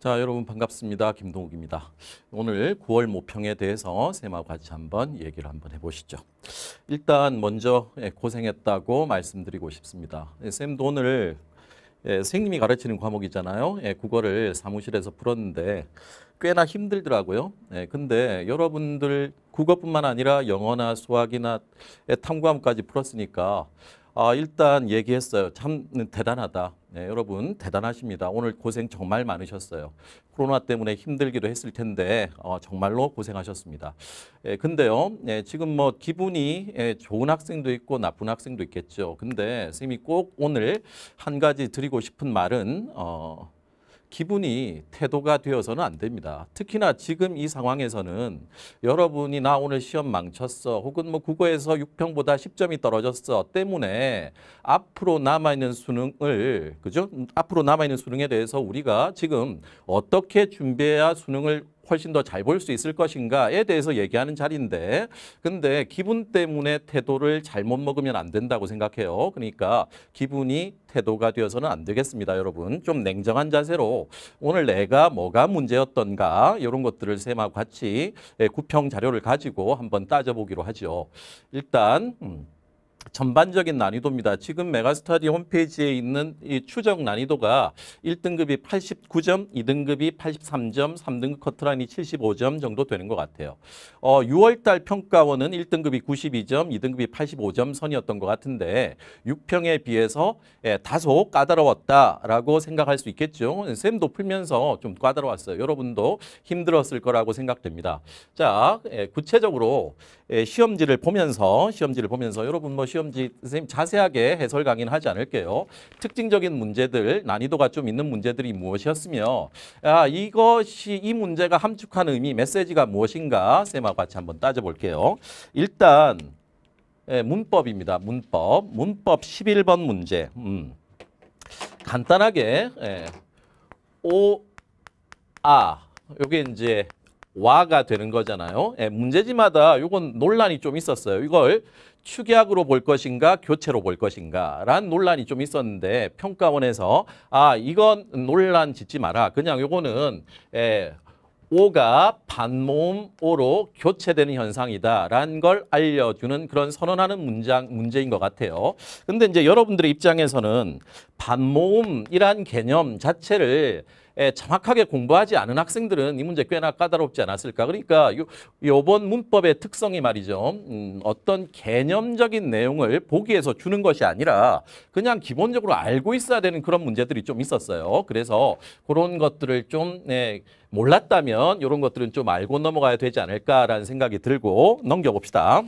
자, 여러분 반갑습니다. 김동욱입니다. 오늘 9월 모평에 대해서 쌤하고 같이 한번 얘기를 한번 해보시죠. 일단 먼저 예, 고생했다고 말씀드리고 싶습니다. 예, 쌤도 오늘 예, 선생님이 가르치는 과목이잖아요. 국어를 사무실에서 풀었는데 꽤나 힘들더라고요. 근데 여러분들 국어뿐만 아니라 영어나 수학이나 탐구함까지 풀었으니까 아, 일단 얘기했어요. 참 대단하다. 네, 여러분 대단하십니다. 오늘 고생 정말 많으셨어요. 코로나 때문에 힘들기도 했을 텐데 어, 정말로 고생하셨습니다. 예, 근데요, 예, 지금 뭐 기분이 예, 좋은 학생도 있고 나쁜 학생도 있겠죠. 근데 선생님이 꼭 오늘 한 가지 드리고 싶은 말은 어, 기분이 태도가 되어서는 안 됩니다. 특히나 지금 이 상황에서는 여러분이 나 오늘 시험 망쳤어 혹은 뭐 국어에서 6평보다 10점이 떨어졌어 때문에 앞으로 남아있는 수능을 그죠? 앞으로 남아있는 수능에 대해서 우리가 지금 어떻게 준비해야 수능을 훨씬 더 잘 볼 수 있을 것인가에 대해서 얘기하는 자리인데 근데 기분 때문에 태도를 잘못 먹으면 안 된다고 생각해요. 그러니까 기분이 태도가 되어서는 안 되겠습니다. 여러분 좀 냉정한 자세로 오늘 내가 뭐가 문제였던가 이런 것들을 셈하고 같이 예, 구평 자료를 가지고 한번 따져보기로 하죠. 일단 음. 전반적인 난이도입니다. 지금 메가스터디 홈페이지에 있는 이 추정 난이도가 1등급이 89점, 2등급이 83점, 3등급 커트라인이 75점 정도 되는 것 같아요. 어, 6월달 평가원은 1등급이 92점, 2등급이 85점 선이었던 것 같은데 6평에 비해서 예, 다소 까다로웠다라고 생각할 수 있겠죠. 쌤도 풀면서 좀 까다로웠어요. 여러분도 힘들었을 거라고 생각됩니다. 자, 예, 구체적으로 예, 시험지를 보면서 시험지를 보면서 여러분 뭐 시험지 선생님 자세하게 해설 강의는 하지 않을게요. 특징적인 문제들, 난이도가 좀 있는 문제들이 무엇이었으며 아, 이것이 이 문제가 함축한 의미, 메시지가 무엇인가 쌤하고 같이 한번 따져볼게요. 일단 예, 문법입니다. 문법. 문법 11번 문제. 음. 간단하게 예. 오, 아. 요게 이제 와가 되는 거잖아요. 예, 문제지마다 이건 논란이 좀 있었어요. 이걸 축약으로 볼 것인가 교체로 볼 것인가 라는 논란이 좀 있었는데 평가원에서 아 이건 논란 짓지 마라. 그냥 요거는 예, 오가 반모음 오로 교체되는 현상이다라는 걸 알려주는 그런 선언하는 문장, 문제인 것 같아요. 근데 이제 여러분들의 입장에서는 반모음이란 개념 자체를 예, 정확하게 공부하지 않은 학생들은 이 문제 꽤나 까다롭지 않았을까. 그러니까 요, 번 문법의 특성이 말이죠. 음, 어떤 개념적인 내용을 보기에서 주는 것이 아니라 그냥 기본적으로 알고 있어야 되는 그런 문제들이 좀 있었어요. 그래서 그런 것들을 좀 네, 몰랐다면 이런 것들은 좀 알고 넘어가야 되지 않을까라는 생각이 들고 넘겨봅시다.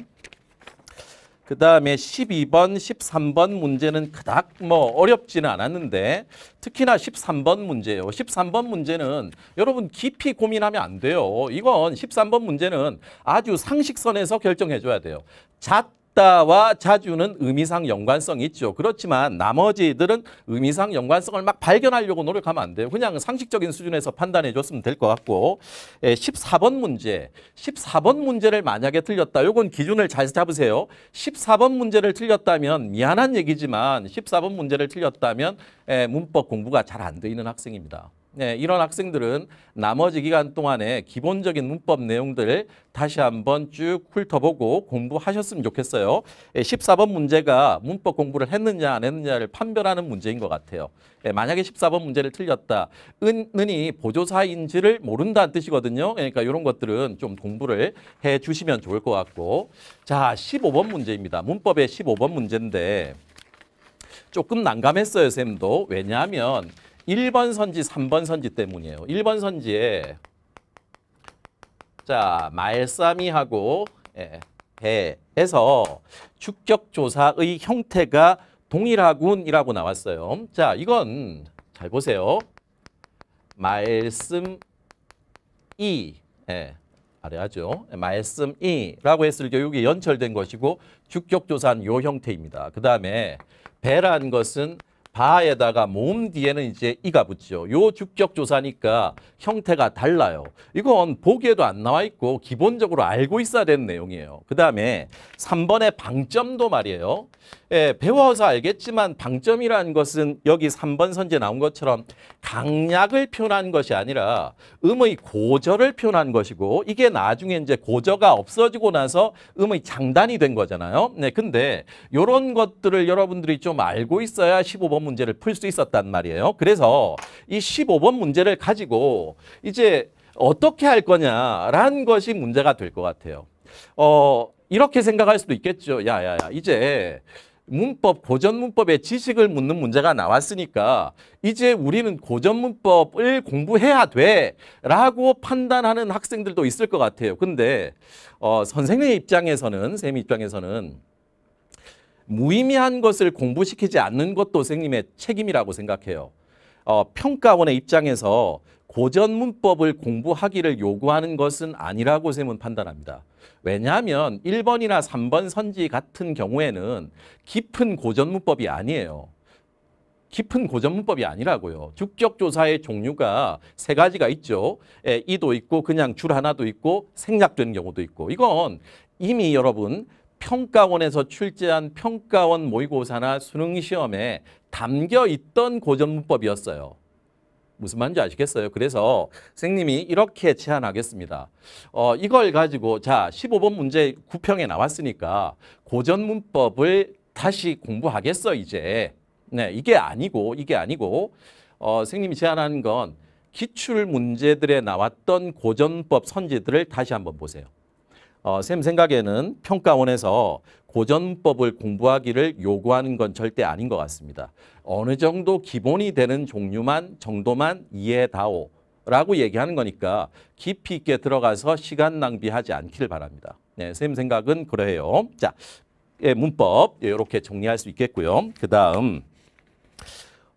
그 다음에 12번, 13번 문제는 그닥 뭐 어렵지는 않았는데 특히나 13번 문제요. 13번 문제는 여러분 깊이 고민하면 안 돼요. 이건 13번 문제는 아주 상식선에서 결정해줘야 돼요. 잣 있다와 자주는 의미상 연관성이 있죠. 그렇지만 나머지들은 의미상 연관성을 막 발견하려고 노력하면 안 돼요. 그냥 상식적인 수준에서 판단해 줬으면 될 것 같고 14번 예, 문제, 14번 문제를 만약에 틀렸다. 요건 기준을 잘 잡으세요. 14번 문제를 틀렸다면 미안한 얘기지만 14번 문제를 틀렸다면 예, 문법 공부가 잘 안 돼 있는 학생입니다. 네, 이런 학생들은 나머지 기간 동안에 기본적인 문법 내용들을 다시 한번 쭉 훑어보고 공부하셨으면 좋겠어요. 14번 예, 문제가 문법 공부를 했느냐 안 했느냐를 판별하는 문제인 것 같아요. 예, 만약에 14번 문제를 틀렸다. 은, 은이 보조사인지를 모른다는 뜻이거든요. 그러니까 이런 것들은 좀 공부를 해주시면 좋을 것 같고 자, 15번 문제입니다. 문법의 15번 문제인데 조금 난감했어요, 쌤도. 왜냐하면 1번 선지, 3번 선지 때문이에요. 1번 선지에 자 말싸미하고 예, 배에서 축격조사의 형태가 동일하군이라고 나왔어요. 자 이건 잘 보세요. 말씀이 예, 아래하죠. 말씀이라고 했을 때우 이게 연철된 것이고 축격조사는요 형태입니다. 그 다음에 배란 것은 바에다가 몸 뒤에는 이제 이가 붙죠. 요 주격 조사니까 형태가 달라요. 이건 보기에도 안 나와 있고 기본적으로 알고 있어야 되는 내용이에요. 그 다음에 3번의 방점도 말이에요. 예, 배워서 알겠지만 방점이라는 것은 여기 3번 선제 나온 것처럼 강약을 표현한 것이 아니라 음의 고저를 표현한 것이고 이게 나중에 이제 고저가 없어지고 나서 음의 장단이 된 거잖아요. 네, 근데 이런 것들을 여러분들이 좀 알고 있어야 15번 문제를 풀 수 있었단 말이에요. 그래서 이 15번 문제를 가지고 이제 어떻게 할 거냐라는 것이 문제가 될 것 같아요. 어, 이렇게 생각할 수도 있겠죠. 야, 야, 야, 이제 문법, 고전 문법의 지식을 묻는 문제가 나왔으니까 이제 우리는 고전 문법을 공부해야 돼 라고 판단하는 학생들도 있을 것 같아요. 근데 어, 선생님 입장에서는, 쌤 입장에서는 무의미한 것을 공부시키지 않는 것도 선생님의 책임이라고 생각해요. 어, 평가원의 입장에서 고전 문법을 공부하기를 요구하는 것은 아니라고 쌤은 판단합니다. 왜냐하면 1번이나 3번 선지 같은 경우에는 깊은 고전 문법이 아니에요. 깊은 고전 문법이 아니라고요. 주격 조사의 종류가 세 가지가 있죠. 에, 예, 이도 있고 그냥 줄 하나도 있고 생략되는 경우도 있고 이건 이미 여러분 평가원에서 출제한 평가원 모의고사나 수능 시험에 담겨 있던 고전 문법이었어요. 무슨 말인지 아시겠어요? 그래서 선생님이 이렇게 제안하겠습니다. 어, 이걸 가지고 자 15번 문제 9평에 나왔으니까 고전문법을 다시 공부하겠어 이제. 네 이게 아니고 이게 아니고 어, 선생님이 제안하는 건 기출 문제들에 나왔던 고전법 선지들을 다시 한번 보세요. 어, 쌤 생각에는 평가원에서 고전법을 공부하기를 요구하는 건 절대 아닌 것 같습니다. 어느 정도 기본이 되는 종류만 정도만 이해다오 라고 얘기하는 거니까 깊이 있게 들어가서 시간 낭비하지 않기를 바랍니다. 네, 선생님 생각은 그래요. 자, 예, 문법 이렇게 정리할 수 있겠고요. 그 다음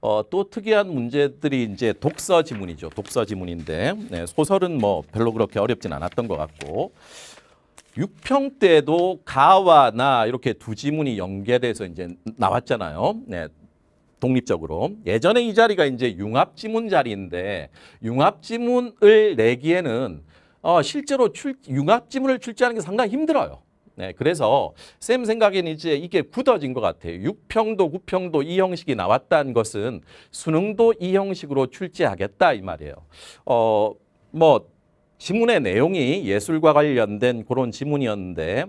어, 또 특이한 문제들이 이제 독서 지문이죠. 독서 지문인데 네, 소설은 뭐 별로 그렇게 어렵진 않았던 것 같고 육평 때도 가와 나 이렇게 두 지문이 연계돼서 이제 나왔잖아요. 네, 독립적으로. 예전에 이 자리가 이제 융합지문 자리인데 융합지문을 내기에는 어, 실제로 출, 융합지문을 출제하는 게 상당히 힘들어요. 네, 그래서 쌤 생각에는 이제 이게 굳어진 것 같아요. 6평도 9평도 이 형식이 나왔다는 것은 수능도 이 형식으로 출제하겠다 이 말이에요. 어, 뭐 지문의 내용이 예술과 관련된 그런 지문이었는데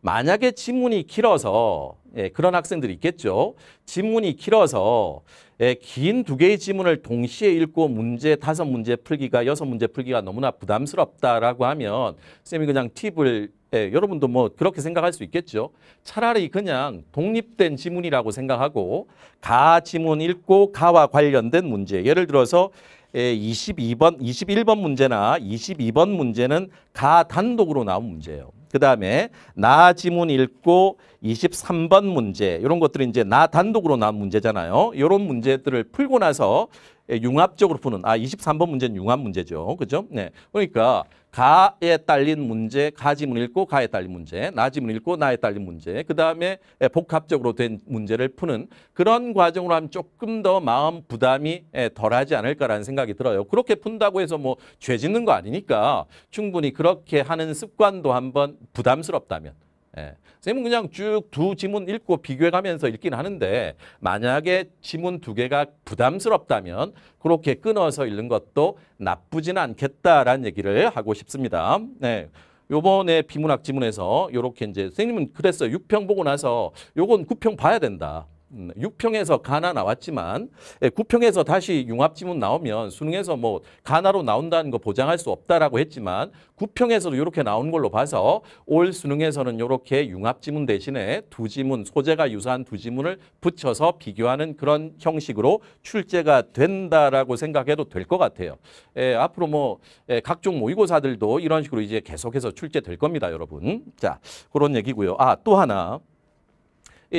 만약에 지문이 길어서 예, 그런 학생들이 있겠죠. 지문이 길어서 예, 긴 두 개의 지문을 동시에 읽고 문제 다섯 문제 풀기가 여섯 문제 풀기가 너무나 부담스럽다라고 하면 쌤이 그냥 팁을 예, 여러분도 뭐 그렇게 생각할 수 있겠죠. 차라리 그냥 독립된 지문이라고 생각하고 가 지문 읽고 가와 관련된 문제 예를 들어서 22번, 예, 21번 문제나 22번 문제는 가 단독으로 나온 문제예요. 그 다음에 나 지문 읽고 23번 문제 이런 것들이 이제 나 단독으로 나온 문제잖아요. 이런 문제들을 풀고 나서 예, 융합적으로 푸는 아 23번 문제는 융합 문제죠. 그죠? 네. 그러니까 가에 딸린 문제, 가 지문 읽고 가에 딸린 문제, 나 지문 읽고 나에 딸린 문제, 그 다음에 예, 복합적으로 된 문제를 푸는 그런 과정으로 하면 조금 더 마음 부담이 예, 덜하지 않을까라는 생각이 들어요. 그렇게 푼다고 해서 뭐 죄 짓는 거 아니니까 충분히 그렇게 하는 습관도 한번 부담스럽다면 예. 쌤은 그냥 쭉 두 지문 읽고 비교해가면서 읽긴 하는데 만약에 지문 두 개가 부담스럽다면 그렇게 끊어서 읽는 것도 나쁘진 않겠다라는 얘기를 하고 싶습니다. 네. 요번에 비문학 지문에서 요렇게 이제 선생님은 그랬어요. 6평 보고 나서 요건 9평 봐야 된다. 6평에서 가나 나왔지만 9평에서 예, 다시 융합지문 나오면 수능에서 뭐 가나로 나온다는 거 보장할 수 없다라고 했지만 9평에서도 이렇게 나온 걸로 봐서 올 수능에서는 이렇게 융합지문 대신에 두 지문 소재가 유사한 두 지문을 붙여서 비교하는 그런 형식으로 출제가 된다라고 생각해도 될 것 같아요. 에, 예, 앞으로 뭐 에, 예, 각종 모의고사들도 이런 식으로 이제 계속해서 출제될 겁니다, 여러분. 자 그런 얘기고요. 아 또 하나.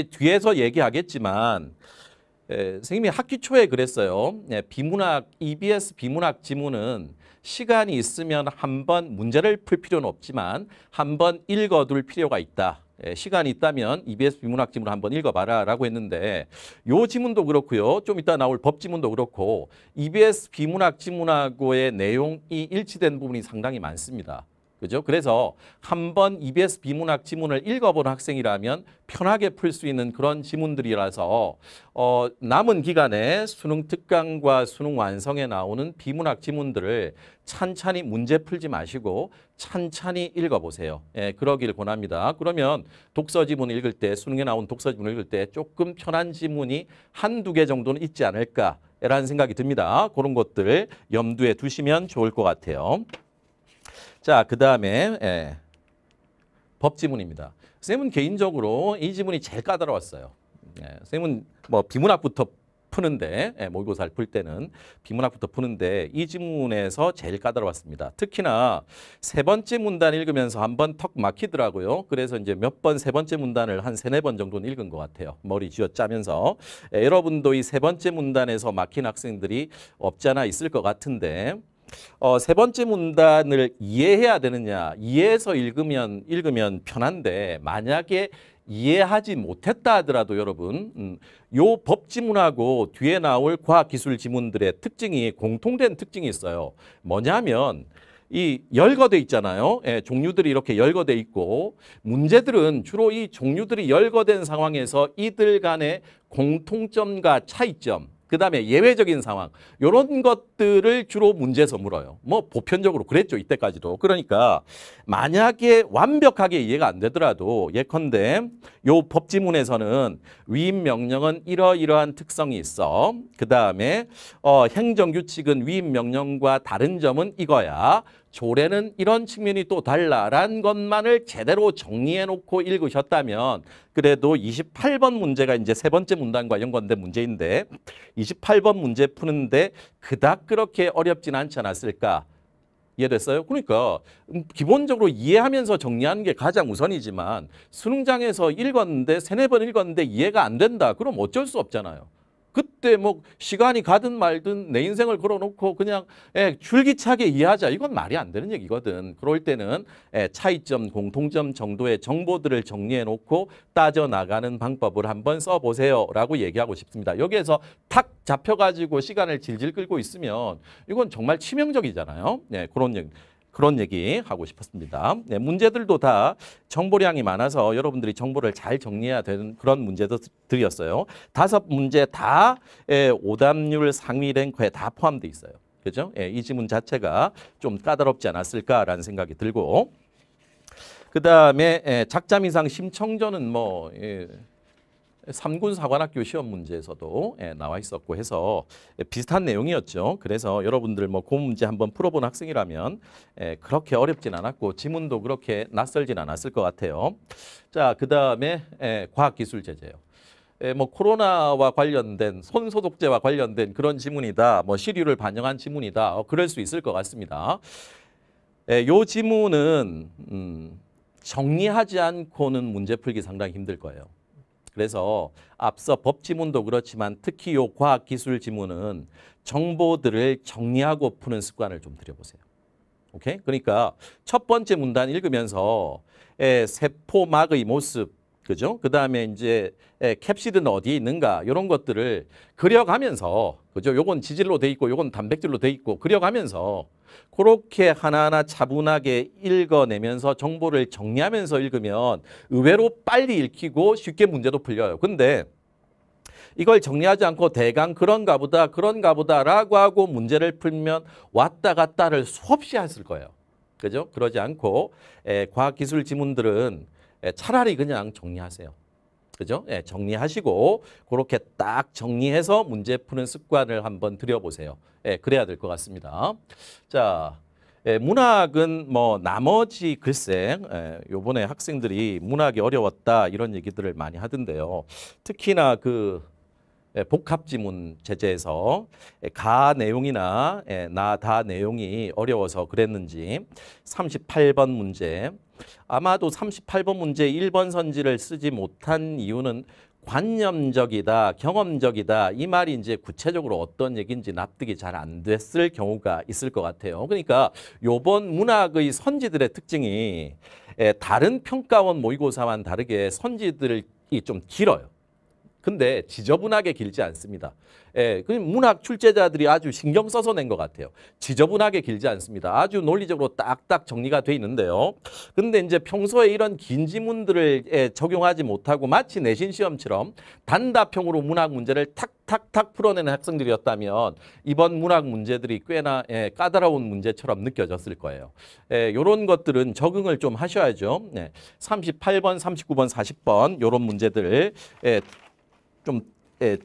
뒤에서 얘기하겠지만 예, 선생님이 학기 초에 그랬어요. 예, 비문학, EBS 비문학 지문은 시간이 있으면 한 번 문제를 풀 필요는 없지만 한 번 읽어둘 필요가 있다. 예, 시간이 있다면 EBS 비문학 지문을 한번 읽어봐라 라고 했는데 요 지문도 그렇고요. 좀 이따 나올 법 지문도 그렇고 EBS 비문학 지문하고의 내용이 일치된 부분이 상당히 많습니다. 그죠? 그래서 한번 EBS 비문학 지문을 읽어본 학생이라면 편하게 풀 수 있는 그런 지문들이라서 어, 남은 기간에 수능 특강과 수능 완성에 나오는 비문학 지문들을 찬찬히 문제 풀지 마시고 찬찬히 읽어보세요. 예, 그러길 권합니다. 그러면 독서 지문 읽을 때 수능에 나온 독서 지문 읽을 때 조금 편한 지문이 한두 개 정도는 있지 않을까라는 생각이 듭니다. 그런 것들 염두에 두시면 좋을 것 같아요. 자, 그 다음에 예, 법 지문입니다. 쌤은 개인적으로 이 지문이 제일 까다로웠어요. 예, 쌤은 뭐 비문학부터 푸는데 예, 모의고사를 풀 때는 비문학부터 푸는데 이 지문에서 제일 까다로웠습니다. 특히나 세 번째 문단 읽으면서 한 번 턱 막히더라고요. 그래서 이제 몇 번 세 번째 문단을 한 세네 번 정도는 읽은 것 같아요. 머리 쥐어짜면서 예, 여러분도 이 세 번째 문단에서 막힌 학생들이 없지 않아 있을 것 같은데 어, 세 번째 문단을 이해해야 되느냐 이해해서 읽으면 읽으면 편한데 만약에 이해하지 못했다 하더라도 여러분 음, 요 법지문하고 뒤에 나올 과학기술 지문들의 특징이 공통된 특징이 있어요. 뭐냐면 이 열거돼 있잖아요. 예, 종류들이 이렇게 열거돼 있고 문제들은 주로 이 종류들이 열거된 상황에서 이들 간의 공통점과 차이점 그다음에 예외적인 상황 이런 것들을 주로 문제에서 물어요. 뭐 보편적으로 그랬죠 이때까지도. 그러니까 만약에 완벽하게 이해가 안 되더라도 예컨대 요 법지문에서는 위임 명령은 이러이러한 특성이 있어. 그다음에 어, 행정 규칙은 위임 명령과 다른 점은 이거야. 조례는 이런 측면이 또 달라란 것만을 제대로 정리해놓고 읽으셨다면 그래도 28번 문제가 이제 세 번째 문단과 연관된 문제인데 28번 문제 푸는데 그닥 그렇게 어렵진 않지 않았을까 이해됐어요? 그러니까 음, 기본적으로 이해하면서 정리하는 게 가장 우선이지만 수능장에서 읽었는데 세네 번 읽었는데 이해가 안 된다. 그럼 어쩔 수 없잖아요. 그때 뭐 시간이 가든 말든 내 인생을 걸어놓고 그냥 예, 줄기차게 이해하자 이건 말이 안 되는 얘기거든 그럴 때는 예, 차이점 공통점 정도의 정보들을 정리해놓고 따져나가는 방법을 한번 써보세요 라고 얘기하고 싶습니다 여기에서 탁 잡혀가지고 시간을 질질 끌고 있으면 이건 정말 치명적이잖아요 예, 그런 얘기 그런 얘기 하고 싶었습니다. 네, 문제들도 다 정보량이 많아서 여러분들이 정보를 잘 정리해야 되는 그런 문제들이었어요. 다섯 문제 다 예, 오답률 상위 랭크에 다 포함돼 있어요. 그죠? 예, 이 지문 자체가 좀 까다롭지 않았을까라는 생각이 들고 그 다음에 예, 작자미상 심청전은 뭐 예, 삼군 사관학교 시험 문제에서도 예, 나와 있었고 해서 예, 비슷한 내용이었죠. 그래서 여러분들 뭐그 문제 한번 풀어본 학생이라면 예, 그렇게 어렵진 않았고 지문도 그렇게 낯설진 않았을 것 같아요. 자, 그 다음에 과학기술 제재요. 뭐 코로나와 관련된 손 소독제와 관련된 그런 지문이다. 뭐 시류를 반영한 지문이다. 어, 그럴 수 있을 것 같습니다. 예, 요 지문은 음, 정리하지 않고는 문제 풀기 상당히 힘들 거예요. 그래서 앞서 법 지문도 그렇지만 특히 요 과학기술 지문은 정보들을 정리하고 푸는 습관을 좀 들여보세요. 오케이? 그러니까 첫 번째 문단 읽으면서 에, 세포막의 모습 그죠? 그 다음에 이제 캡시드는 어디에 있는가 이런 것들을 그려가면서 그죠? 요건 지질로 돼 있고 요건 단백질로 돼 있고 그려가면서 그렇게 하나하나 차분하게 읽어내면서 정보를 정리하면서 읽으면 의외로 빨리 읽히고 쉽게 문제도 풀려요. 근데 이걸 정리하지 않고 대강 그런가 보다 그런가 보다라고 하고 문제를 풀면 왔다 갔다를 수없이 했을 거예요. 그죠? 그러지 않고 과학기술 지문들은 예, 차라리 그냥 정리하세요. 그죠? 예, 정리하시고 그렇게 딱 정리해서 문제 푸는 습관을 한번 들여보세요. 예, 그래야 될 것 같습니다. 자, 예, 문학은 뭐 나머지 글쎄 예, 요번에 학생들이 문학이 어려웠다 이런 얘기들을 많이 하던데요. 특히나 그 예, 복합지문 제재에서 예, 가 내용이나 예, 나다 내용이 어려워서 그랬는지 38번 문제 아마도 38번 문제 1번 선지를 쓰지 못한 이유는 관념적이다, 경험적이다 이 말이 이제 구체적으로 어떤 얘기인지 납득이 잘 안 됐을 경우가 있을 것 같아요. 그러니까 요번 문학의 선지들의 특징이 다른 평가원 모의고사와는 다르게 선지들이 좀 길어요. 근데 지저분하게 길지 않습니다. 예, 문학 출제자들이 아주 신경 써서 낸 것 같아요. 지저분하게 길지 않습니다. 아주 논리적으로 딱딱 정리가 돼 있는데요. 근데 이제 평소에 이런 긴 지문들을 예, 적용하지 못하고 마치 내신 시험처럼 단답형으로 문학 문제를 탁탁탁 풀어내는 학생들이었다면 이번 문학 문제들이 꽤나 예, 까다로운 문제처럼 느껴졌을 거예요. 예, 이런 것들은 적응을 좀 하셔야죠. 예, 38번, 39번, 40번 이런 문제들 예, 좀 예,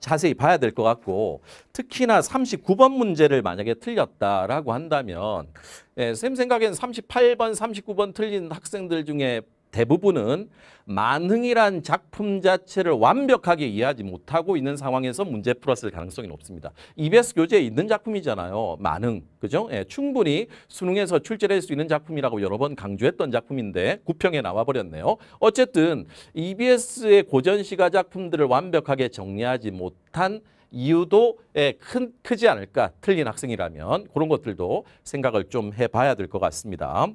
자세히 봐야 될 것 같고 특히나 39번 문제를 만약에 틀렸다라고 한다면 예, 쌤 생각엔 38번, 39번 틀린 학생들 중에 대부분은 만흥이란 작품 자체를 완벽하게 이해하지 못하고 있는 상황에서 문제 풀었을 가능성이 높습니다. EBS 교재에 있는 작품이잖아요. 만흥. 그죠? 예, 충분히 수능에서 출제될 수 있는 작품이라고 여러 번 강조했던 작품인데 구평에 나와버렸네요. 어쨌든 EBS의 고전시가 작품들을 완벽하게 정리하지 못한 이유도 예, 큰, 크지 않을까 틀린 학생이라면 그런 것들도 생각을 좀 해봐야 될 것 같습니다.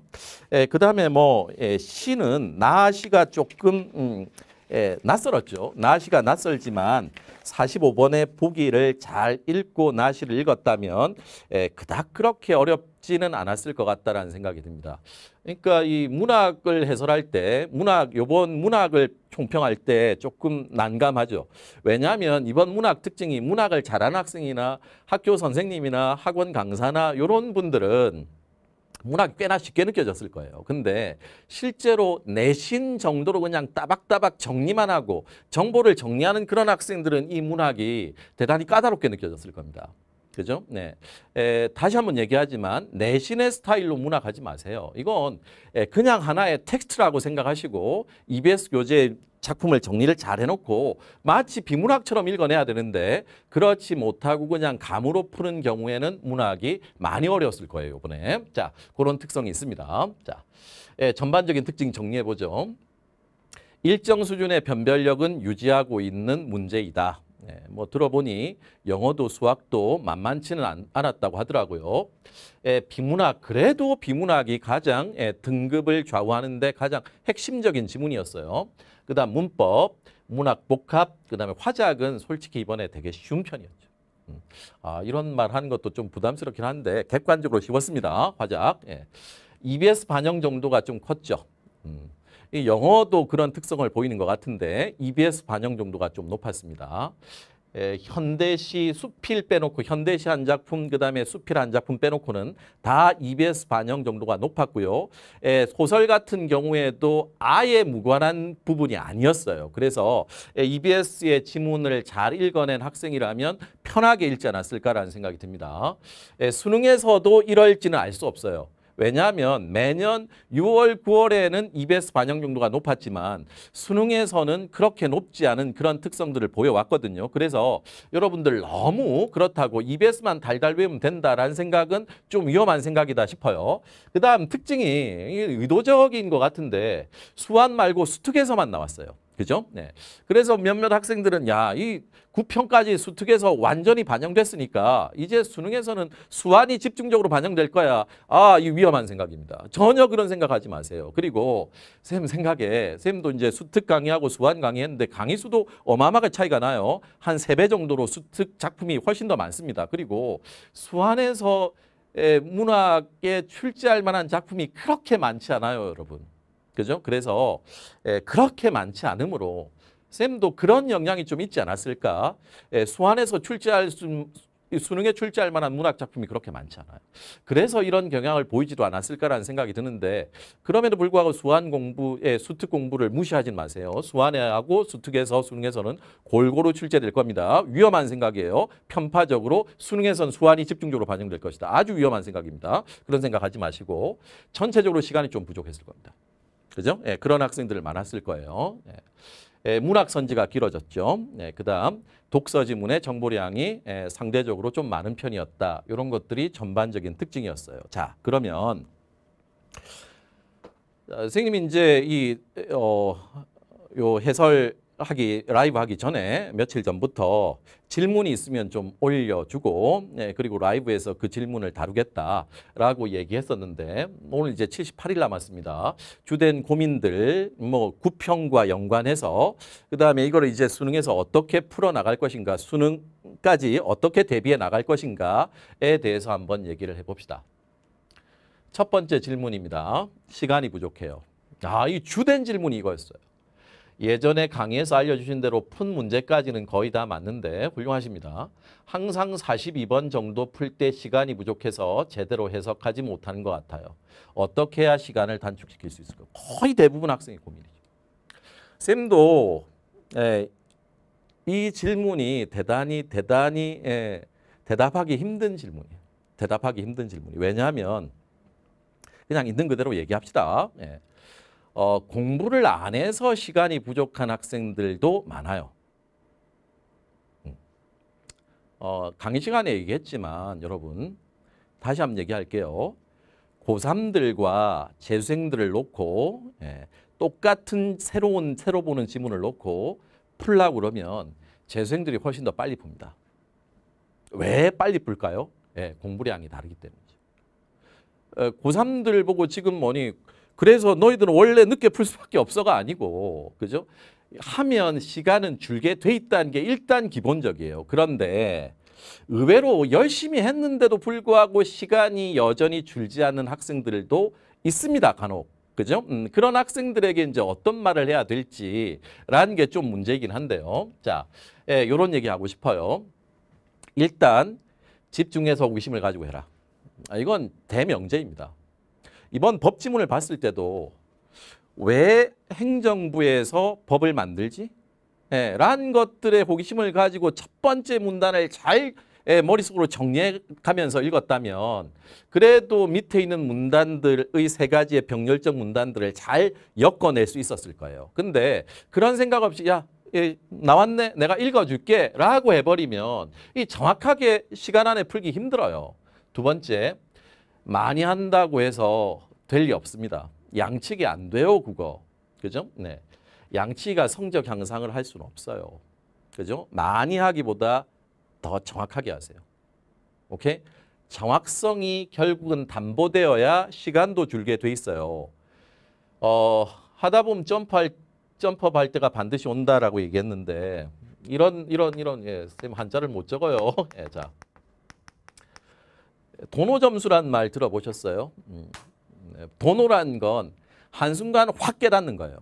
예, 그 다음에 뭐 예, 시는 나시가 조금 음, 예, 낯설었죠. 나시가 낯설지만 45번의 보기를 잘 읽고 나시를 읽었다면 예, 그닥 그렇게 어렵지는 않았을 것같다는 생각이 듭니다. 그러니까 이 문학을 해설할 때 문학 요번 문학을 총평할 때 조금 난감하죠. 왜냐하면 이번 문학 특징이 문학을 잘하는 학생이나 학교 선생님이나 학원 강사나 이런 분들은 문학 나 꽤나 쉽게 느껴졌을 거예요. 근데 실제로 내신 정도로 그냥 따박따박 정리만 하고 정보를 정리하는 그런 학생들은 이 문학이 대단히 까다롭게 느껴졌을 겁니다. 그죠? 네. 에, 다시 한번 얘기하지만 내신의 스타일로 문학하지 마세요. 이건 에, 그냥 하나의 텍스트라고 생각하시고 EBS 교재 작품을 정리를 잘 해놓고 마치 비문학처럼 읽어내야 되는데 그렇지 못하고 그냥 감으로 푸는 경우에는 문학이 많이 어려웠을 거예요. 이번에. 자, 그런 특성이 있습니다. 자, 에, 전반적인 특징 정리해보죠. 일정 수준의 변별력은 유지하고 있는 문제이다. 네, 뭐 들어보니 영어도 수학도 만만치는 않, 았다고 하더라고요. 예, 비문학 그래도 비문학이 가장 예, 등급을 좌우하는데 가장 핵심적인 지문이었어요. 그다음 문법, 문학 복합, 그다음에 화작은 솔직히 이번에 되게 쉬운 편이었죠. 음, 아, 이런 말 하는 것도 좀 부담스럽긴 한데 객관적으로 쉬웠습니다. 화작. 예. EBS 반영 정도가 좀 컸죠. 음. 이 영어도 그런 특성을 보이는 것 같은데 EBS 반영 정도가 좀 높았습니다. 에, 현대시 수필 빼놓고 현대시 한 작품 그다음에 수필 한 작품 빼놓고는 다 EBS 반영 정도가 높았고요. 에, 소설 같은 경우에도 아예 무관한 부분이 아니었어요. 그래서 에, EBS의 지문을 잘 읽어낸 학생이라면 편하게 읽지 않았을까라는 생각이 듭니다. 에, 수능에서도 이럴지는 알 수 없어요. 왜냐하면 매년 6월, 9월에는 EBS 반영 용도가 높았지만 수능에서는 그렇게 높지 않은 그런 특성들을 보여왔거든요. 그래서 여러분들 너무 그렇다고 EBS만 달달 외우면 된다라는 생각은 좀 위험한 생각이다 싶어요. 그 다음 특징이 의도적인 것 같은데 수완 말고 수특에서만 나왔어요. 그죠? 네. 그래서 몇몇 학생들은 야, 이 9평까지 수특에서 완전히 반영됐으니까 이제 수능에서는 수완이 집중적으로 반영될 거야. 아, 이 위험한 생각입니다. 전혀 그런 생각하지 마세요. 그리고 쌤 생각에 쌤도 이제 수특 강의하고 수완 강의했는데 강의 수도 어마어마하게 차이가 나요. 한 세 배 정도로 수특 작품이 훨씬 더 많습니다. 그리고 수완에서 문학에 출제할 만한 작품이 그렇게 많지 않아요, 여러분. 그죠? 그래서 예, 그렇게 많지 않으므로 쌤도 그런 영향이 좀 있지 않았을까? 예, 수안에서 출제할 수, 수능에 출제할 만한 문학 작품이 그렇게 많지 않아요. 그래서 이런 경향을 보이지도 않았을까라는 생각이 드는데 그럼에도 불구하고 수안 공부에 예, 수특 공부를 무시하진 마세요. 수안하고 수특에서 수능에서는 골고루 출제될 겁니다. 위험한 생각이에요. 편파적으로 수능에선 수안이 집중적으로 반영될 것이다. 아주 위험한 생각입니다. 그런 생각하지 마시고 전체적으로 시간이 좀 부족했을 겁니다. 그죠? 예, 그런 학생들 많았을 거예요. 예. 예, 문학 선지가 길어졌죠. 예, 그다음 독서 지문의 정보량이 예, 상대적으로 좀 많은 편이었다. 이런 것들이 전반적인 특징이었어요. 자, 그러면 어, 선생님 이제 이, 어, 요 해설 하기 라이브 하기 전에 며칠 전부터 질문이 있으면 좀 올려주고 네, 그리고 라이브에서 그 질문을 다루겠다라고 얘기했었는데 오늘 이제 78일 남았습니다. 주된 고민들 뭐 구평과 연관해서 그다음에 이거를 이제 수능에서 어떻게 풀어 나갈 것인가 수능까지 어떻게 대비해 나갈 것인가에 대해서 한번 얘기를 해봅시다. 첫 번째 질문입니다. 시간이 부족해요. 아, 이 주된 질문이 이거였어요. 예전에 강의에서 알려주신 대로 푼 문제까지는 거의 다 맞는데 훌륭하십니다. 항상 42번 정도 풀 때 시간이 부족해서 제대로 해석하지 못하는 것 같아요. 어떻게 해야 시간을 단축시킬 수 있을까? 거의 대부분 학생의 고민이죠. 쌤도 에, 예, 이 질문이 대단히 대단히 에, 예, 대답하기 힘든 질문이에요. 대답하기 힘든 질문이 왜냐하면 그냥 있는 그대로 얘기합시다. 예. 어, 공부를 안 해서 시간이 부족한 학생들도 많아요. 음. 어, 강의 시간에 얘기했지만 여러분 다시 한번 얘기할게요. 고3들과 재수생들을 놓고 예, 똑같은 새로운 새로 보는 지문을 놓고 풀라고 그러면 재수생들이 훨씬 더 빨리 풉니다. 왜 빨리 풀까요? 예, 공부량이 다르기 때문이죠. 어, 고3들 보고 지금 뭐니 그래서 너희들은 원래 늦게 풀 수밖에 없어가 아니고 그죠? 하면 시간은 줄게 돼 있다는 게 일단 기본적이에요. 그런데 의외로 열심히 했는데도 불구하고 시간이 여전히 줄지 않는 학생들도 있습니다. 간혹. 그죠? 음, 그런 학생들에게 이제 어떤 말을 해야 될지라는 게 좀 문제이긴 한데요. 자, 예, 요런 얘기 하고 싶어요. 일단 집중해서 의심을 가지고 해라. 아, 이건 대명제입니다. 이번 법 지문을 봤을 때도 왜 행정부에서 법을 만들지? 예, 라는 것들에 호기심을 가지고 첫 번째 문단을 잘 예, 머릿속으로 정리해가면서 읽었다면 그래도 밑에 있는 문단들의 세 가지의 병렬적 문단들을 잘 엮어낼 수 있었을 거예요. 근데 그런 생각 없이 야 예, 나왔네 내가 읽어줄게 라고 해버리면 이 정확하게 시간 안에 풀기 힘들어요. 두 번째 많이 한다고 해서 될 리 없습니다. 양측이 안 돼요, 그거. 그죠? 네. 양치가 성적 향상을 할 수는 없어요. 그죠? 많이 하기보다 더 정확하게 하세요. 오케이? 정확성이 결국은 담보되어야 시간도 줄게 돼 있어요. 어, 하다 보면 점프할 점프할 때가 반드시 온다라고 얘기했는데 이런 이런 이런 예, 쌤 한자를 못 적어요. 예, 자. 도노 점수란 말 들어보셨어요? 음, 네, 도노란 건 한순간 확 깨닫는 거예요.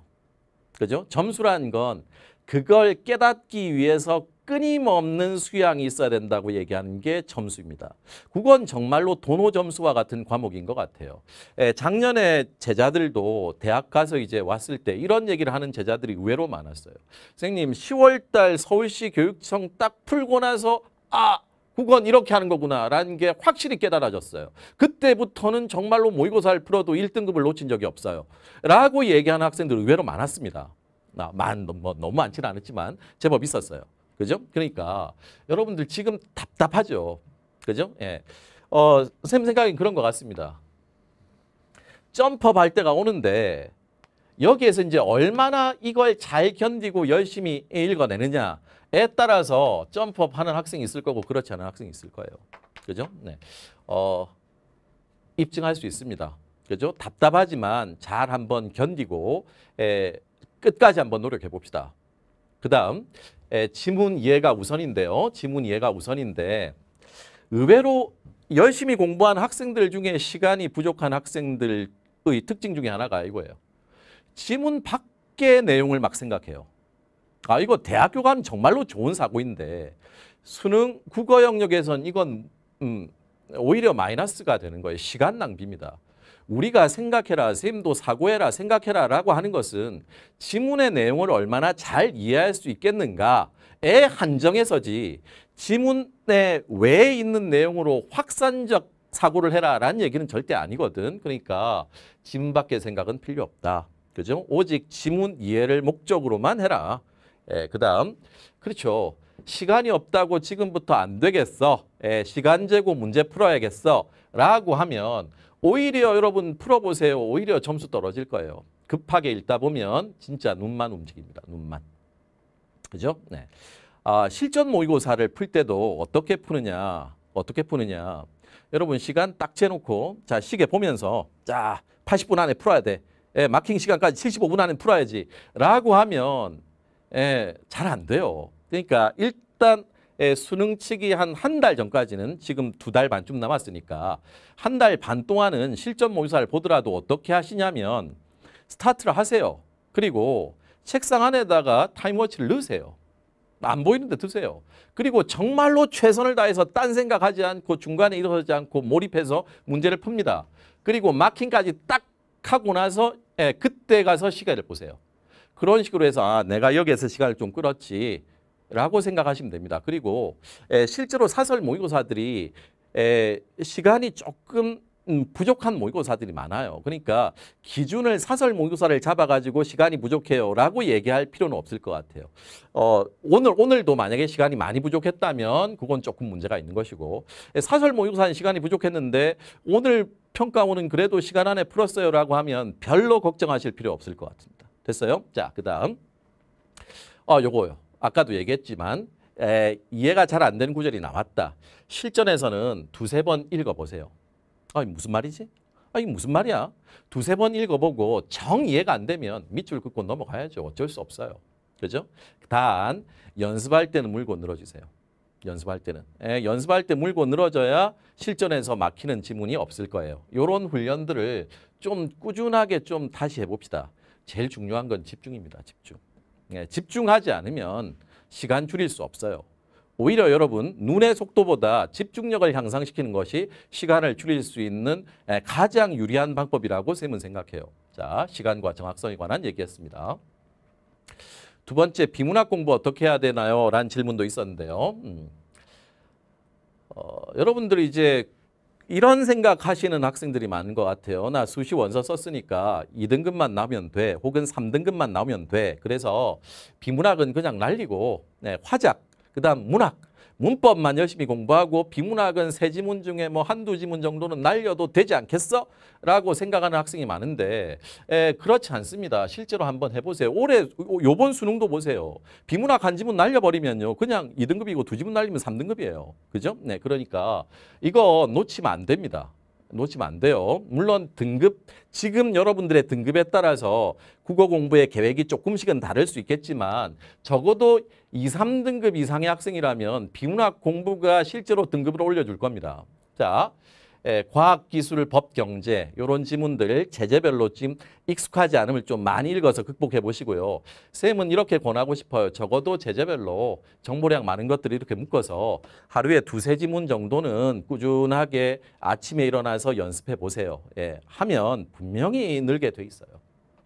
그죠? 점수란 건 그걸 깨닫기 위해서 끊임없는 수양이 있어야 된다고 얘기하는 게 점수입니다. 그건 정말로 도노 점수와 같은 과목인 것 같아요. 예, 작년에 제자들도 대학 가서 이제 왔을 때 이런 얘기를 하는 제자들이 의외로 많았어요. 선생님 10월달 서울시 교육청 딱 풀고 나서 아 그건 이렇게 하는 거구나라는 게 확실히 깨달아졌어요. 그때부터는 정말로 모의고사를 풀어도 1등급을 놓친 적이 없어요. 라고 얘기하는 학생들 의외로 많았습니다. 나, 아, 만, 뭐, 뭐, 너무 많지는 않았지만 제법 있었어요. 그죠? 그러니까 여러분들 지금 답답하죠. 그죠? 예. 어, 쌤 생각엔 그런 것 같습니다. 점퍼 발대가 오는데 여기에서 이제 얼마나 이걸 잘 견디고 열심히 읽어내느냐 에 따라서 점프업 하는 학생이 있을 거고 그렇지 않은 학생이 있을 거예요. 그죠? 네. 어, 입증할 수 있습니다. 그죠? 답답하지만 잘 한번 견디고 에, 끝까지 한번 노력해 봅시다. 그 다음 지문 이해가 우선인데요. 지문 이해가 우선인데 의외로 열심히 공부한 학생들 중에 시간이 부족한 학생들의 특징 중에 하나가 이거예요. 지문 밖의 내용을 막 생각해요. 아 이거 대학교 가면 정말로 좋은 사고인데 수능 국어 영역에선 이건 음, 오히려 마이너스가 되는 거예요. 시간 낭비입니다. 우리가 생각해라, 선생님도 사고해라, 생각해라 라고 하는 것은 지문의 내용을 얼마나 잘 이해할 수 있겠는가에 한정해서지 지문에왜 있는 내용으로 확산적 사고를 해라 라는 얘기는 절대 아니거든. 그러니까 지문 밖의 생각은 필요 없다. 그죠? 오직 지문 이해를 목적으로만 해라. 예, 그 다음 그렇죠. 시간이 없다고 지금부터 안 되겠어. 예, 시간 재고 문제 풀어야겠어. 라고 하면 오히려 여러분 풀어보세요. 오히려 점수 떨어질 거예요. 급하게 읽다 보면 진짜 눈만 움직입니다. 눈만. 그죠? 네. 아, 실전 모의고사를 풀 때도 어떻게 푸느냐. 어떻게 푸느냐. 여러분 시간 딱 재놓고 자 시계 보면서 자 80분 안에 풀어야 돼. 예, 마킹 시간까지 75분 안에 풀어야지. 라고 하면 예, 잘 안 돼요. 그러니까 일단 예, 수능 치기 한 한 달 전까지는 지금 두 달 반쯤 남았으니까 한 달 반 동안은 실전 모의사를 보더라도 어떻게 하시냐면 스타트를 하세요. 그리고 책상 안에다가 타임워치를 넣으세요. 안 보이는데 드세요. 그리고 정말로 최선을 다해서 딴 생각하지 않고 중간에 일어서지 않고 몰입해서 문제를 풉니다. 그리고 마킹까지 딱 하고 나서 예, 그때 가서 시간을 보세요. 그런 식으로 해서 아, 내가 여기에서 시간을 좀 끌었지 라고 생각하시면 됩니다. 그리고 에, 실제로 사설 모의고사들이 에, 시간이 조금 음, 부족한 모의고사들이 많아요. 그러니까 기준을 사설 모의고사를 잡아가지고 시간이 부족해요라고 얘기할 필요는 없을 것 같아요. 어, 오늘 오늘도 만약에 시간이 많이 부족했다면 그건 조금 문제가 있는 것이고 사설 모의고사는 시간이 부족했는데 오늘 평가원은 그래도 시간 안에 풀었어요라고 하면 별로 걱정하실 필요 없을 것 같습니다. 됐어요? 자, 그 다음. 어, 요거요. 아까도 얘기했지만 에, 이해가 잘 안 되는 구절이 나왔다. 실전에서는 두세 번 읽어보세요. 아, 이게 무슨 말이지? 아, 이게 무슨 말이야? 두세 번 읽어보고 정 이해가 안 되면 밑줄 긋고 넘어가야죠. 어쩔 수 없어요. 그죠? 단, 연습할 때는 물고 늘어지세요. 연습할 때는. 에, 연습할 때 물고 늘어져야 실전에서 막히는 지문이 없을 거예요. 요런 훈련들을 좀 꾸준하게 좀 다시 해봅시다. 제일 중요한 건 집중입니다. 집중. 예, 집중하지 않으면 시간 줄일 수 없어요. 오히려 여러분 눈의 속도보다 집중력을 향상시키는 것이 시간을 줄일 수 있는 예, 가장 유리한 방법이라고 쌤은 생각해요. 자, 시간과 정확성에 관한 얘기했습니다두 번째, 비문학 공부 어떻게 해야 되나요? 라는 질문도 있었는데요. 음. 어, 여러분들이 이제 이런 생각하시는 학생들이 많은 것 같아요. 나 수시 원서 썼으니까 2등급만 나면 돼. 혹은 3등급만 나면 돼. 그래서 비문학은 그냥 날리고 네, 화작, 그 다음 문학 문법만 열심히 공부하고 비문학은 세 지문 중에 뭐 한두 지문 정도는 날려도 되지 않겠어? 라고 생각하는 학생이 많은데 에, 그렇지 않습니다. 실제로 한번 해보세요. 올해 요번 수능도 보세요. 비문학 한 지문 날려버리면요. 그냥 2등급이고 두 지문 날리면 3등급이에요. 그죠? 네, 그러니까 이거 놓치면 안 됩니다. 놓치면 안 돼요. 물론 등급, 지금 여러분들의 등급에 따라서 국어 공부의 계획이 조금씩은 다를 수 있겠지만 적어도 2, 3등급 이상의 학생이라면 비문학 공부가 실제로 등급을 올려줄 겁니다. 자, 예, 과학기술, 법, 경제 이런 지문들 제재별로 지금 익숙하지 않음을 좀 많이 읽어서 극복해 보시고요. 쌤은 이렇게 권하고 싶어요. 적어도 제재별로 정보량 많은 것들을 이렇게 묶어서 하루에 두세 지문 정도는 꾸준하게 아침에 일어나서 연습해 보세요. 예, 하면 분명히 늘게 돼 있어요.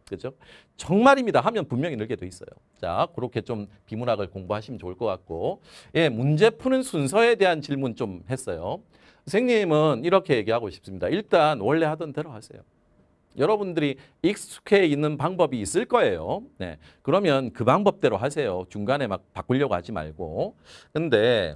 그죠? 정말입니다 하면 분명히 늘게 돼 있어요. 자, 그렇게 좀 비문학을 공부하시면 좋을 것 같고 예, 문제 푸는 순서에 대한 질문 좀 했어요. 선생님은 이렇게 얘기하고 싶습니다. 일단 원래 하던 대로 하세요. 여러분들이 익숙해 있는 방법이 있을 거예요. 네. 그러면 그 방법대로 하세요. 중간에 막 바꾸려고 하지 말고. 근데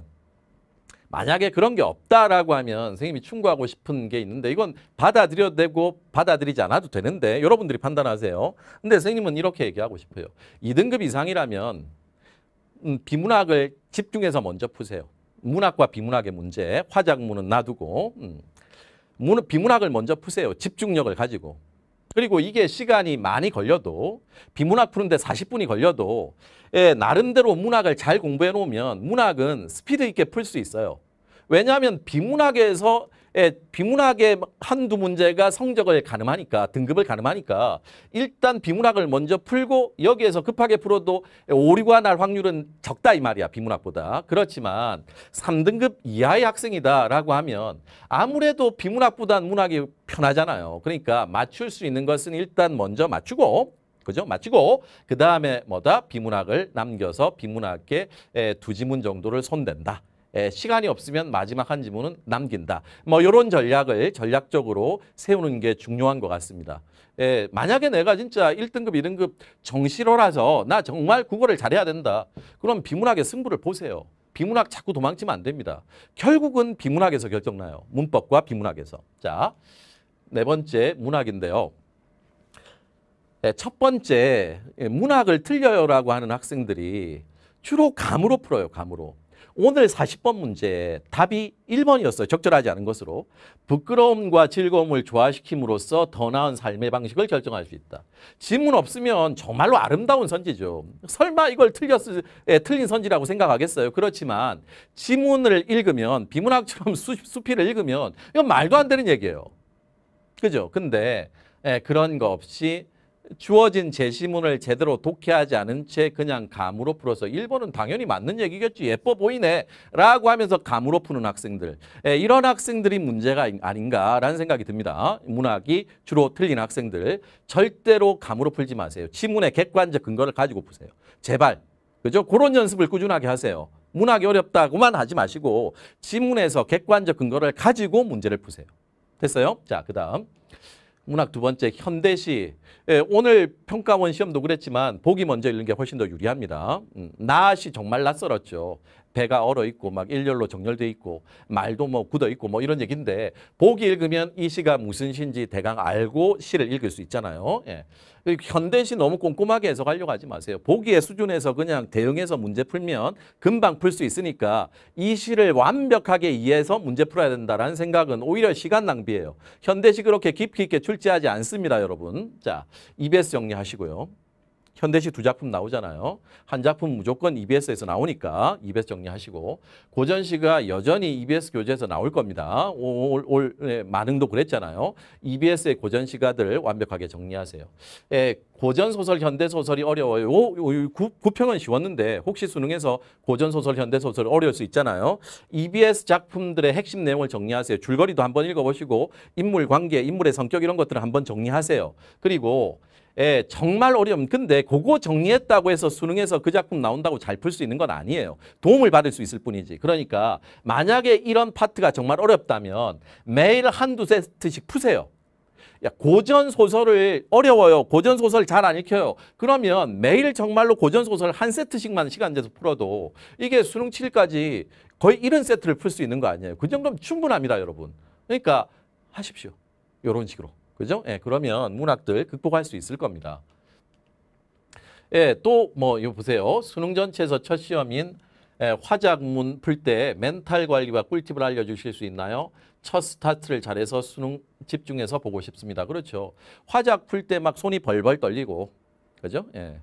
만약에 그런 게 없다라고 하면 선생님이 충고하고 싶은 게 있는데 이건 받아들여도 되고 받아들이지 않아도 되는데 여러분들이 판단하세요. 근데 선생님은 이렇게 얘기하고 싶어요. 2등급 이상이라면 음, 비문학을 집중해서 먼저 푸세요. 문학과 비문학의 문제, 화작문은 놔두고 음. 문, 비문학을 먼저 푸세요. 집중력을 가지고. 그리고 이게 시간이 많이 걸려도 비문학 푸는데 40분이 걸려도 예, 나름대로 문학을 잘 공부해 놓으면 문학은 스피드 있게 풀 수 있어요. 왜냐하면 비문학에서 예, 비문학의 한두 문제가 성적을 가늠하니까 등급을 가늠하니까 일단 비문학을 먼저 풀고 여기에서 급하게 풀어도 예, 오류가 날 확률은 적다 이 말이야 비문학보다 그렇지만 3등급 이하의 학생이다라고 하면 아무래도 비문학보단 문학이 편하잖아요 그러니까 맞출 수 있는 것은 일단 먼저 맞추고 그죠? 맞추고그 다음에 뭐다? 비문학을 남겨서 비문학에 예, 두 지문 정도를 손댄다. 예, 시간이 없으면 마지막 한 지문은 남긴다. 뭐 이런 전략을 전략적으로 세우는 게 중요한 것 같습니다. 에, 예, 만약에 내가 진짜 1등급, 2등급 정시로라서 나 정말 국어를 잘해야 된다. 그럼 비문학의 승부를 보세요. 비문학 자꾸 도망치면 안 됩니다. 결국은 비문학에서 결정나요. 문법과 비문학에서. 자, 네 번째 문학인데요. 네, 첫 번째 문학을 틀려요라고 하는 학생들이 주로 감으로 풀어요. 감으로. 오늘 40번 문제 답이 1번이었어요. 적절하지 않은 것으로. 부끄러움과 즐거움을 조화시킴으로써 더 나은 삶의 방식을 결정할 수 있다. 지문 없으면 정말로 아름다운 선지죠. 설마 이걸 틀렸을, 에, 예, 틀린 선지라고 생각하겠어요. 그렇지만 지문을 읽으면 비문학처럼 수, 수필을 읽으면 이건 말도 안 되는 얘기예요. 그죠? 근데 예, 그런 거 없이 주어진 제시문을 제대로 독해하지 않은 채 그냥 감으로 풀어서 1번은 당연히 맞는 얘기겠지 예뻐 보이네 라고 하면서 감으로 푸는 학생들 예, 이런 학생들이 문제가 아닌가라는 생각이 듭니다 문학이 주로 틀린 학생들 절대로 감으로 풀지 마세요 지문의 객관적 근거를 가지고 푸세요 제발 그죠 그런 연습을 꾸준하게 하세요 문학이 어렵다고만 하지 마시고 지문에서 객관적 근거를 가지고 문제를 푸세요 됐어요? 자, 그 다음 문학 두 번째 현대시 예, 오늘 평가원 시험도 그랬지만 보기 먼저 읽는 게 훨씬 더 유리합니다. 음, 나시 정말 낯설었죠. 배가 얼어 있고 막 일렬로 정렬돼 있고 말도 뭐 굳어 있고 뭐 이런 얘기인데 보기 읽으면 이 시가 무슨 시인지 대강 알고 시를 읽을 수 있잖아요. 예. 현대시 너무 꼼꼼하게 해석하려고 하지 마세요. 보기의 수준에서 그냥 대응해서 문제 풀면 금방 풀 수 있으니까 이 시를 완벽하게 이해해서 문제 풀어야 된다라는 생각은 오히려 시간 낭비예요. 현대시 그렇게 깊이 있게 출제하지 않습니다, 여러분. 자, EBS 정리하시고요. 현대시 두 작품 나오잖아요. 한 작품 무조건 EBS에서 나오니까 EBS 정리하시고 고전시가 여전히 EBS 교재에서 나올 겁니다. 올, 올 예, 만흥도 그랬잖아요. EBS의 고전시가들 완벽하게 정리하세요. 예, 고전소설, 현대소설이 어려워요. 구평은 쉬웠는데 혹시 수능에서 고전소설, 현대소설 어려울 수 있잖아요. EBS 작품들의 핵심 내용을 정리하세요. 줄거리도 한번 읽어보시고 인물 관계, 인물의 성격 이런 것들을 한번 정리하세요. 그리고 예, 정말 어려운 근데 그거 정리했다고 해서 수능에서 그 작품 나온다고 잘 풀 수 있는 건 아니에요. 도움을 받을 수 있을 뿐이지. 그러니까 만약에 이런 파트가 정말 어렵다면 매일 한 두 세트씩 푸세요. 야, 고전 소설을 어려워요. 고전 소설 잘안 읽혀요. 그러면 매일 정말로 고전 소설 한 세트씩만 시간 내서 풀어도 이게 수능 7까지 거의 이런 세트를 풀 수 있는 거 아니에요. 그 정도면 충분합니다, 여러분. 그러니까 하십시오. 이런 식으로. 그죠? 예, 그러면 문학들 극복할 수 있을 겁니다. 예, 또뭐 이거 보세요. 수능 전체에서 첫 시험인 예, 화작문 풀 때 멘탈 관리와 꿀팁을 알려주실 수 있나요? 첫 스타트를 잘해서 수능 집중해서 보고 싶습니다. 그렇죠. 화작 풀 때 막 손이 벌벌 떨리고, 그죠? 예.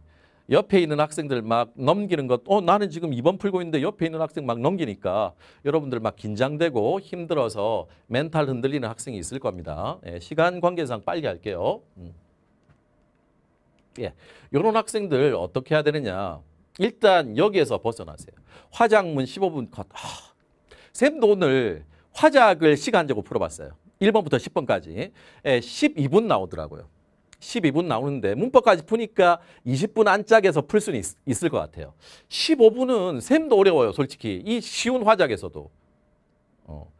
옆에 있는 학생들 막 넘기는 것, 어, 나는 지금 2번 풀고 있는데 옆에 있는 학생 막 넘기니까 여러분들 막 긴장되고 힘들어서 멘탈 흔들리는 학생이 있을 겁니다. 예, 시간 관계상 빨리 할게요. 음. 예, 이런 학생들 어떻게 해야 되느냐. 일단 여기에서 벗어나세요. 화작문 15분 컷. 아, 쌤도 오늘 화작을 시간제고 풀어봤어요. 1번부터 10번까지 예, 12분 나오더라고요. 12분 나오는데 문법까지 푸니까 20분 안짝에서 풀 수는 있, 을것 같아요. 15분은 셈도 어려워요. 솔직히 이 쉬운 화작에서도. 어,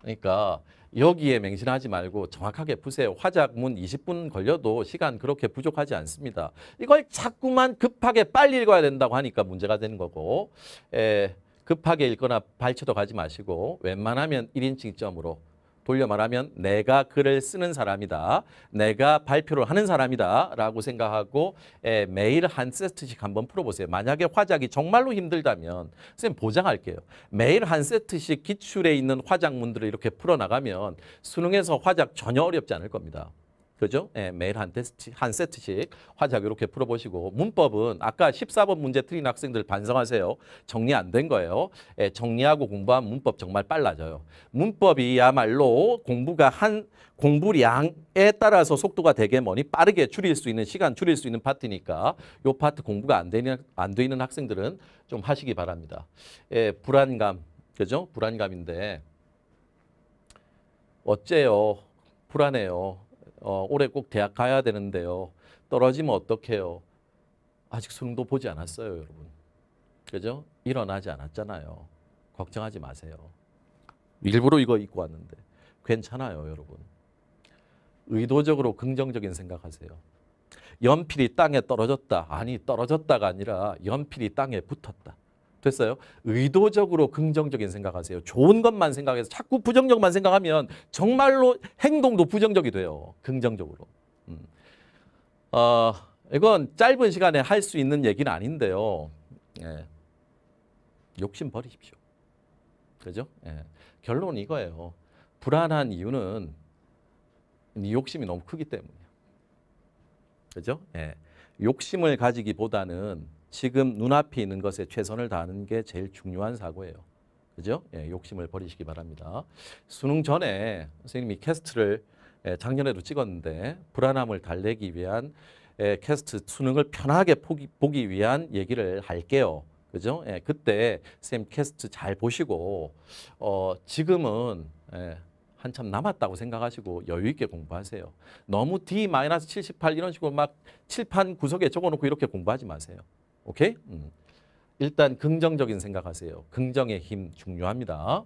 그러니까 여기에 맹신하지 말고 정확하게 푸세요. 화작문 20분 걸려도 시간 그렇게 부족하지 않습니다. 이걸 자꾸만 급하게 빨리 읽어야 된다고 하니까 문제가 되는 거고 에, 예, 급하게 읽거나 발췌도 가지 마시고 웬만하면 1인칭점으로 돌려 말하면 내가 글을 쓰는 사람이다. 내가 발표를 하는 사람이다. 라고 생각하고 에, 예, 매일 한 세트씩 한번 풀어보세요. 만약에 화작이 정말로 힘들다면 선생님 보장할게요. 매일 한 세트씩 기출에 있는 화작문들을 이렇게 풀어나가면 수능에서 화작 전혀 어렵지 않을 겁니다. 그죠? 예, 매일 한, 테스트, 한 세트씩 화작 이렇게 풀어보시고 문법은 아까 14번 문제 틀린 학생들 반성하세요. 정리 안 된 거예요. 예, 정리하고 공부한 문법 정말 빨라져요. 문법이야말로 공부가 한 공부량에 따라서 속도가 되게 뭐니 빠르게 줄일 수 있는 시간 줄일 수 있는 파트니까 요 파트 공부가 안 되는 안 되는 학생들은 좀 하시기 바랍니다. 예, 불안감 그죠? 불안감인데 어째요? 불안해요. 어, 올해 꼭 대학 가야 되는데요. 떨어지면 어떡해요? 아직 수능도 보지 않았어요, 여러분. 그죠? 일어나지 않았잖아요. 걱정하지 마세요. 일부러 이거 입고 왔는데 괜찮아요, 여러분. 의도적으로 긍정적인 생각하세요. 연필이 땅에 떨어졌다. 아니, 떨어졌다가 아니라 연필이 땅에 붙었다. 됐어요? 의도적으로 긍정적인 생각하세요. 좋은 것만 생각해서 자꾸 부정적만 생각하면 정말로 행동도 부정적이 돼요. 긍정적으로. 음. 어, 이건 짧은 시간에 할 수 있는 얘기는 아닌데요. 예. 욕심 버리십시오. 그죠? 예. 결론은 이거예요. 불안한 이유는 네 욕심이 너무 크기 때문이에요. 그죠? 예. 욕심을 가지기보다는 지금 눈앞에 있는 것에 최선을 다하는 게 제일 중요한 사고예요. 그죠? 예, 욕심을 버리시기 바랍니다. 수능 전에 선생님이 캐스트를 예, 작년에도 찍었는데 불안함을 달래기 위한 예, 캐스트 수능을 편하게 포기, 보기 위한 얘기를 할게요. 그죠? 예, 그때 쌤 캐스트 잘 보시고 어, 지금은 예, 한참 남았다고 생각하시고 여유 있게 공부하세요. 너무 D-78 이런 식으로 막 칠판 구석에 적어놓고 이렇게 공부하지 마세요. 오케이? 음. 일단 긍정적인 생각하세요. 긍정의 힘 중요합니다.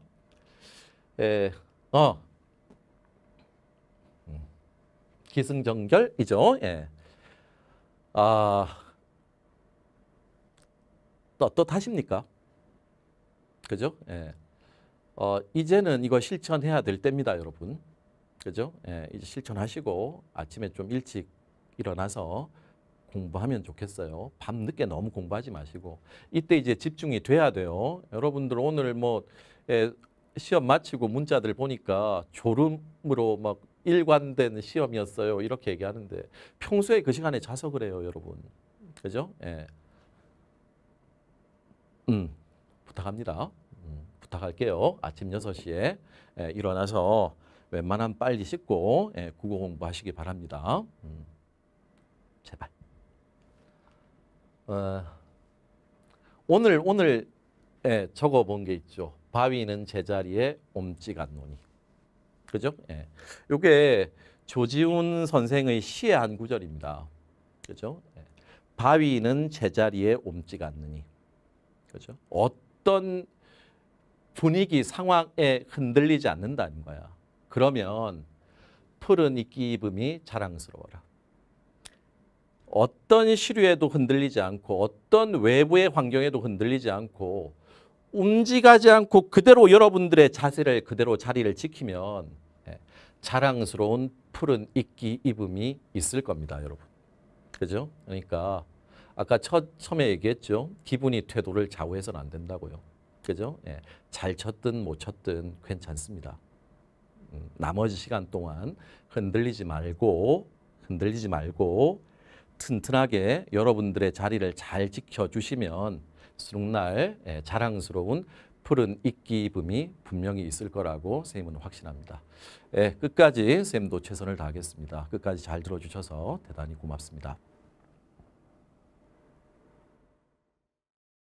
에, 어. 음. 기승전결이죠. 예. 아, 떳떳하십니까? 그죠? 예. 어, 이제는 이거 실천해야 될 때입니다, 여러분. 그죠? 예, 이제 실천하시고 아침에 좀 일찍 일어나서 공부하면 좋겠어요. 밤늦게 너무 공부하지 마시고 이때 이제 집중이 돼야 돼요. 여러분들 오늘 뭐 예, 시험 마치고 문자들 보니까 졸음으로 막 일관된 시험이었어요. 이렇게 얘기하는데 평소에 그 시간에 자서 그래요, 여러분. 그죠? 예. 음, 부탁합니다. 음, 부탁할게요. 아침 6시에 예, 일어나서 웬만하면 빨리 씻고 예, 국어 공부하시기 바랍니다. 음, 제발. 어, 오늘 오늘 예, 적어본 게 있죠. 바위는 제자리에 옴지가 노니. 그죠? 예. 요게 조지훈 선생의 시의 한 구절입니다. 그죠? 예. 바위는 제자리에 옴지 않느니. 그죠? 어떤 분위기 상황에 흔들리지 않는다는 거야. 그러면 푸른 이끼 입음이 자랑스러워라. 어떤 시류에도 흔들리지 않고 어떤 외부의 환경에도 흔들리지 않고 움직하지 않고 그대로 여러분들의 자세를 그대로 자리를 지키면 예, 자랑스러운 푸른 이끼 입음이 있을 겁니다, 여러분. 그죠? 그러니까 아까 첫, 처음에 얘기했죠. 기분이 태도를 좌우해서는 안 된다고요. 그죠? 예. 잘 쳤든 못 쳤든 괜찮습니다. 음, 나머지 시간 동안 흔들리지 말고 흔들리지 말고 튼튼하게 여러분들의 자리를 잘 지켜주시면 수능날 예, 자랑스러운 푸른 입기붐이 분명히 있을 거라고 선생님은 확신합니다. 예, 끝까지 쌤도 최선을 다하겠습니다. 끝까지 잘 들어주셔서 대단히 고맙습니다.